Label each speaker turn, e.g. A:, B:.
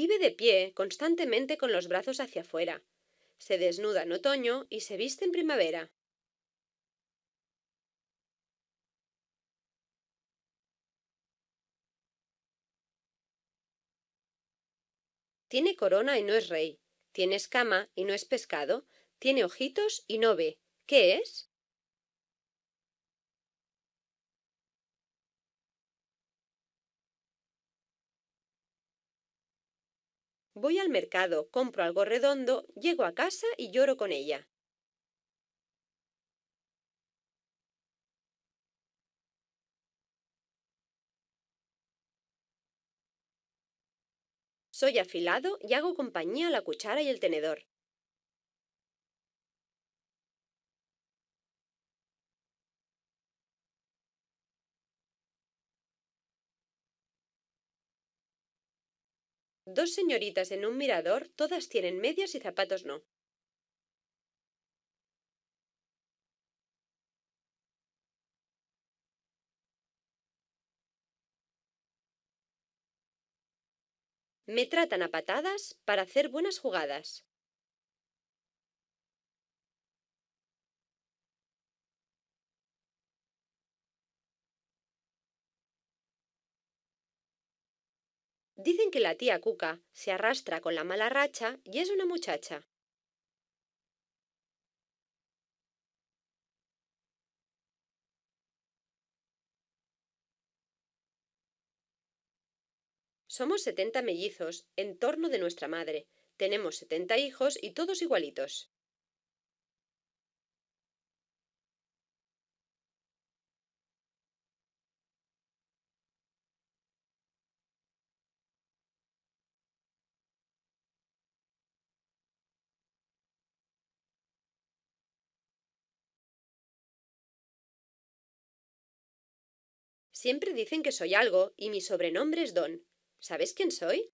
A: Vive de pie, constantemente con los brazos hacia afuera. Se desnuda en otoño y se viste en primavera. Tiene corona y no es rey. Tiene escama y no es pescado. Tiene ojitos y no ve. ¿Qué es? Voy al mercado, compro algo redondo, llego a casa y lloro con ella. Soy afilado y hago compañía a la cuchara y el tenedor. Dos señoritas en un mirador, todas tienen medias y zapatos no. Me tratan a patadas para hacer buenas jugadas. Dicen que la tía Cuca se arrastra con la mala racha y es una muchacha. Somos 70 mellizos en torno de nuestra madre. Tenemos 70 hijos y todos igualitos. Siempre dicen que soy algo y mi sobrenombre es Don. ¿Sabes quién soy?